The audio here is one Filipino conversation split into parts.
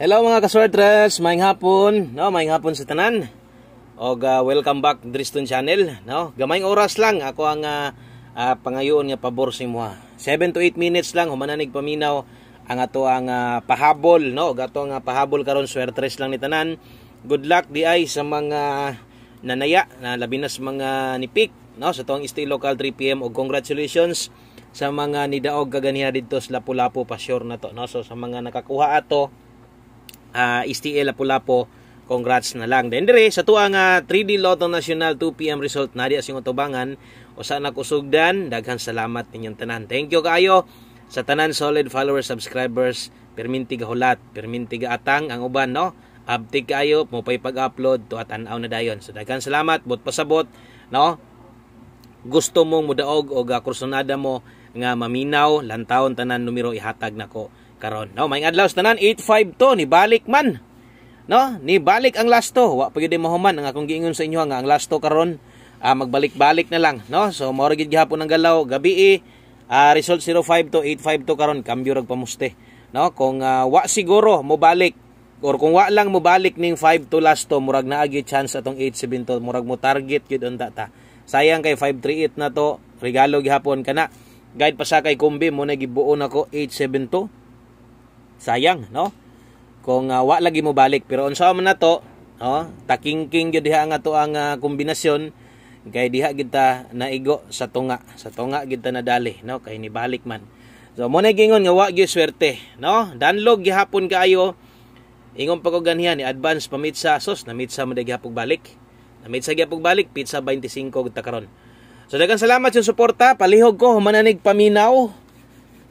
Hello mga kaswertres, maing hapon, no, maing hapon sa tanan. Og uh, welcome back Driston Channel, no. Gamayng oras lang ako ang uh, uh, pangayoon nga pabor sa mo. 7 to 8 minutes lang humananig paminaw ang ato ang uh, pahabol, no. Og ato nga uh, pahabol karon swertres lang ni tanan. Good luck di ay sa mga nanaya na labi na sa mga nipik, no, sa tuang Istoy Local 3 PM og congratulations sa mga nidaog kaganiha didto sa Lapu-Lapu pasyor na to, no. So sa mga nakakuha ato uh, ah, STL Lapu-Lapu congrats na lang then dire sa tuwa nga 3D Lotto National 2 PM result na sing utubangan usa na kusugdan daghan salamat ninyong tanan thank you kaayo sa tanan solid followers subscribers perminti hulat perminti atang ang uban no abtig kayo mo pay pag-upload to at na dayon so daghan salamat but pasabot no gusto mong mudaog og kursunada mo nga maminaw lantawon tanan numero ihatag nako karon. No, may adlaw tanan 85 to ni balik man. No, ni balik ang last to. Wa pa gyud mahuman ang akong giingon sa inyo nga ang last to karon uh, magbalik-balik na lang, no? So mao gid gihapon ang galaw gabi uh, result 05 to 85 to karon kambyo rag pamuste. No, kung uh, wa siguro mo balik or kung wa lang mo balik ning 5 to last to murag naa gyud chance atong 87 to murag mo target gyud unta ta. Sayang kay 538 na to, regalo gihapon kana. Guide pa sa kay Kumbi mo na gibuo nako 872 Sayang, no? Kung uh, wa lagi mo balik pero unsa man nato, no? king gyud diha nga to ang uh, kombinasyon kay diha kita ta naigo sa tunga, sa tunga gid ta nadali, no? Kay ni balik man. So mo na gingon nga wa gyud swerte, no? Danlog gihapon kaayo. Ingon pa ko ganihan ni advance pamitsa sos namitsa mo gihapon balik. na Namitsa gihapon balik pizza 25 ta karon. So daghang salamat sa suporta, palihog ko mananig paminaw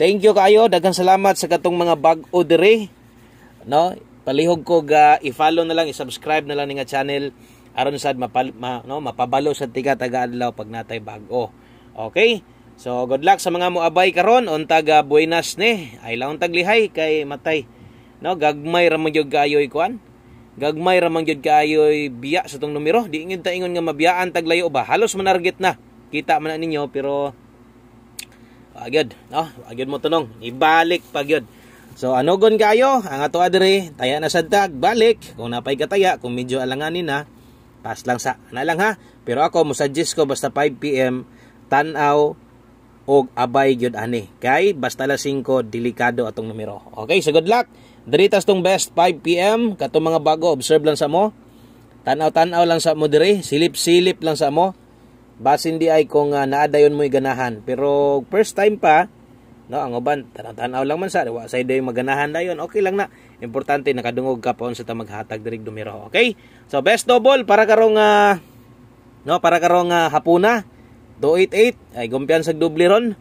Thank you kayo. Daghang salamat sa katong mga bag-o dire. No? Palihog ko ga i-follow na lang, i-subscribe na lang ni nga channel aron sad mapal, ma, no, mapabalo sa tiga taga adlaw pag natay bag-o. Okay? So good luck sa mga moabay karon untag uh, Buenas ne. Ay laon lihay kay matay. No, gagmay ra man jud kaayoy kuan. Gagmay ra man jud kaayoy biya sa tong numero. Di ingin ta ingon nga mabiyaan taglayo ba. Halos manarget na. Kita man ninyo pero Pagyod, no? Pagyod mo tunong. Ibalik pagyod. So ano gon kayo, ang ato adre, taya na sad tag, balik. Kung napay kataya, kung medyo alanganin na, pas lang sa na lang ha. Pero ako mo suggest ko basta 5 PM tan-aw og abay gyud ani. Kay basta la 5 delikado atong numero. Okay, so good luck. Diritas tong best 5 PM katong mga bago observe lang sa mo. Tan-aw tan-aw lang sa mo dire, silip-silip lang sa mo. Basin di ay kung uh, naadayon mo'y ganahan. Pero first time pa, no, ang uban, tanaw-tanaw lang man sa, wa say dayon maganahan dayon. Okay lang na. Importante nakadungog ka paon sa ta maghatag dirig dumiro. Okay? So best double para karong uh, no, para karong uh, hapuna. 288 ay gumpiyan sa doble ron.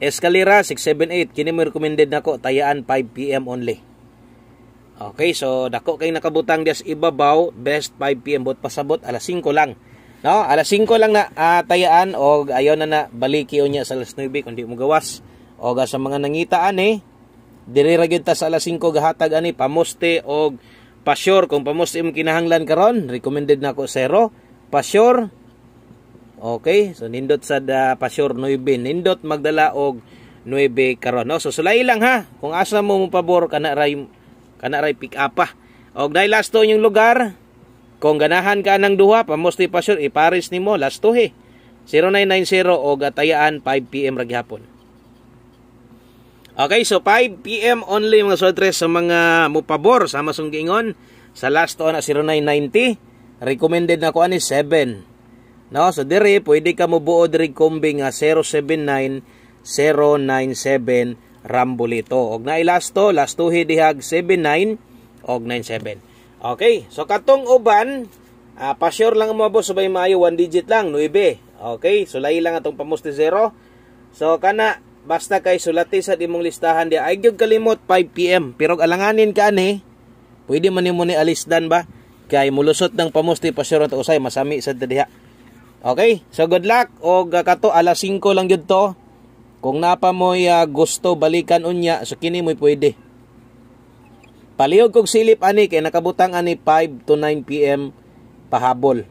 Escalera 678 kini mo recommended nako tayaan 5 PM only. Okay, so dako kay nakabutang dias ibabaw best 5 PM bot pasabot alas 5 lang. No, alas 5 lang na uh, tayaan o ayon na na baliki unya sa alas 9 kundi mo gawas. O ah, sa mga nangitaan eh, diri ra gyud ta sa alas 5 gahatag ani pamuste og pasyur kung pamuste imong kinahanglan karon, recommended nako na zero. Pasyur Okay, so nindot sa da ah, pasyur 9, nindot magdala og 9 karon. No, so sulay lang ha. Kung asa mo mo pabor kana ray kana ray pick up pa. Og dahil last to yung lugar, kung ganahan ka ng duha, pamusti pa sure, iparis ni mo, lastuhi. 0990 o gatayaan 5pm raghapon. Okay, so 5pm only mga sotres sa mga mupabor sa masong giingon. Sa last on na 0990, recommended na ko ani 7. No, so dire pwede ka mo buod rig kombi nga 079 097 Rambolito. Og na ilasto, lastuhi dihag 79 og 97. Okay, so katong uban, uh, pa-sure lang mo boss, subay maayo, 1 digit lang, 9. Okay, sulay lang atong pamusti 0. So kana, basta kay sulati sa imong listahan di ay gyud kalimot 5pm. Pero alanganin ka ni, pwede man nimo ni alisdan ba? Kay mulusot ng pamusti pa-sure ta usay masami sa diha. Okay, so good luck og uh, kato alas 5 lang gyud to. Kung napa mo'y uh, ah, gusto balikan unya, so kini mo'y pwede. Palihog kog silip ani kay nakabutang ani 5 to 9 PM pahabol.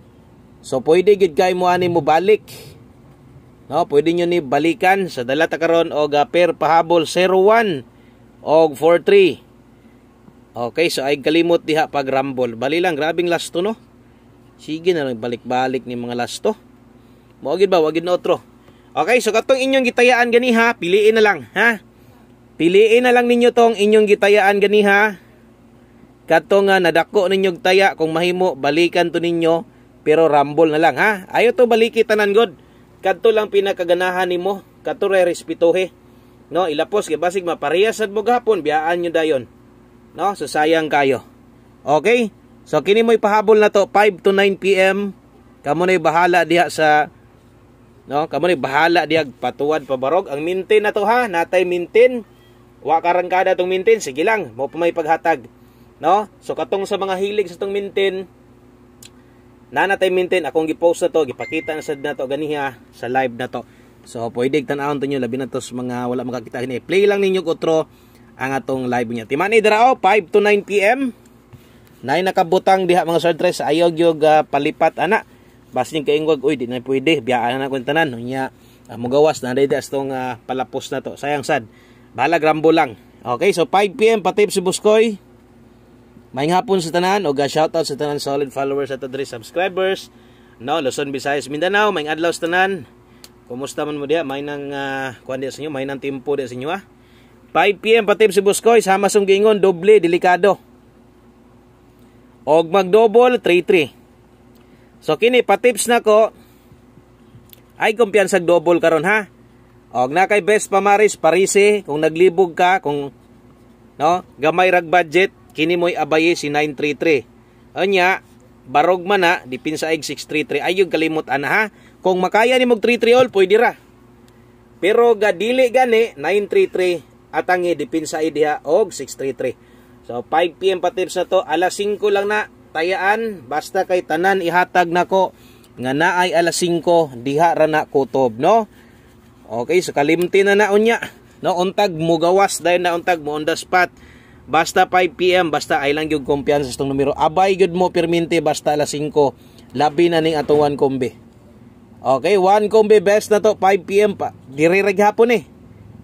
So pwede gid kay mo ani mo balik. No, pwede niyo ni balikan sa dala ta karon og ah, per pahabol 01 og 43. Okay, so ay kalimot diha pag rumble. Bali lang grabing lasto no. Sige na lang balik-balik ni mga lasto. Mao gid ba wagid na otro. Okay, so katong inyong gitayaan ganiha, piliin na lang, ha? Piliin na lang ninyo tong inyong gitayaan ganiha Kato nga nadako ninyog taya kung mahimo balikan to ninyo pero rambol na lang ha. Ayo to baliki tanan god. Kadto lang pinakaganahan nimo, kato re respetuhe. No, ilapos kay basig maparehas sad mo biyaan nyo dayon. No, so sayang kayo. Okay? So kini mo ipahabol na to 5 to 9 PM. Kamo na bahala diha sa no, kamo na bahala diha patuwad pabarog ang mintin na to ha, natay mintin. Wa karangkada tong mintin, sige lang, mo pa may paghatag. No? So katong sa mga hilig sa tong mintin, nanatay mintin akong gipost na to, gipakita na sad na to ganiha sa live na to. So pwede tan-awon to labi na to sa mga wala makakita ni Play lang ninyo kutro ang atong live niya. Timan idrao 5 to 9 PM. Nay nakabutang diha mga sardres ayog yog uh, palipat ana. Basin kay ingwag uy di na pwede biyaan na kun tanan unya uh, mugawas na dayda astong uh, ah, palapos na to. Sayang sad. Bala grambo lang. Okay, so 5 PM pa patip si Buskoy. Maing hapon sa tanan o shoutout sa tanan solid followers at adres subscribers. No, Luzon, Visayas, Mindanao, maing adlaw sa tanan. Kumusta man mo diya? May nang uh, ah, kuan diya sa inyo, may nang tempo diya sa inyo ah. 5 PM patip si Buskoy, sama sung gingon, doble delikado. Og magdouble 3-3. So kini patips na ko ay kumpiyansa double karon ha. Og na kay best pamaris parisi kung naglibog ka kung no gamay rag budget Kini mo'y abaye si 933. Anya, barog man na, dipin sa 633. Ayog kalimot ana ha. Kung makaya ni mog 33 all, pwede ra. Pero gadili gani, 933 atangi dipin sa idea og 633. So 5 PM pa tips na to, alas 5 lang na tayaan basta kay tanan ihatag nako nga naay alas 5 diha ra na kutob no. Okay, so kalimti na na unya. No untag mugawas dahil na untag mo on the spot. Basta 5pm, basta ay lang yung kumpiyansa itong numero. Abay, good mo, perminte, basta alas 5. Labi na ning atong 1 kombi. Okay, 1 kombi, best na to, 5pm pa. Dirireg hapon eh.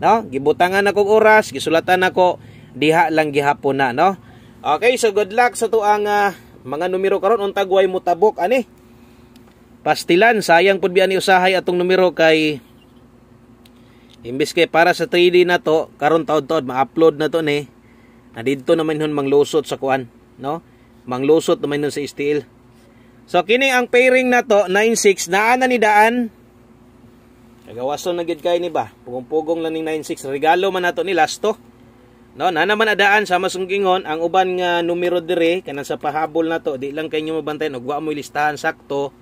No? Gibutangan akong oras, gisulatan ako, diha lang gihapon na, no? Okay, so good luck sa tuang uh, mga numero karon untag way mo tabok ani. Pastilan, sayang pud biya ni usahay atong numero kay imbes kay para sa 3D na to, karon taud-taud ma-upload na to ni. Eh na dito naman nun manglusot sa kuan no manglusot naman nun sa steel so kini ang pairing na to 96 naa na ni daan kagawason na gid kay ni ba pugong-pugong lang ning 96 regalo man nato ni lasto No, na naman adaan sa masungkingon ang uban nga numero dire kanang sa pahabol na to, di lang kayo mabantayan og wa mo listahan sakto.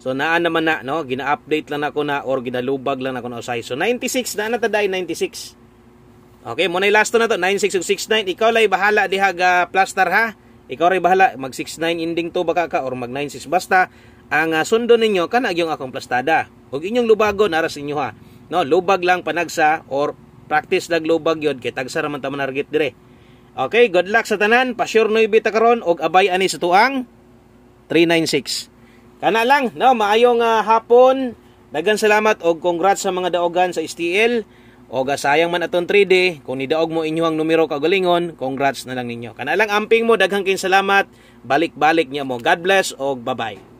So naa naman na no, gina-update lang ako na or ginalubag lang ako na usay. So 96 na nataday 96. Okay, mo last na to 96669. Ikaw lay bahala diha ga ah, plaster ha. Ikaw ray bahala mag 69 ending to baka ka or mag 96 basta ang uh, sundo ninyo kana yung akong plastada. Ug inyong lubagon aras inyo ha. No, lubag lang panagsa or practice lang lubag yod kay tagsa raman ta manarget dire. Okay, good luck sa tanan. Pa-sure noy bita karon og abay ani sa tuang 396. Kana lang, no, maayong uh, hapon. Dagan salamat og congrats sa mga daogan sa STL. O sayang man atong 3D, kung nidaog mo inyo ang numero kagalingon, congrats na lang ninyo. Kanalang amping mo, daghang kin salamat, balik-balik niya mo. God bless o bye-bye.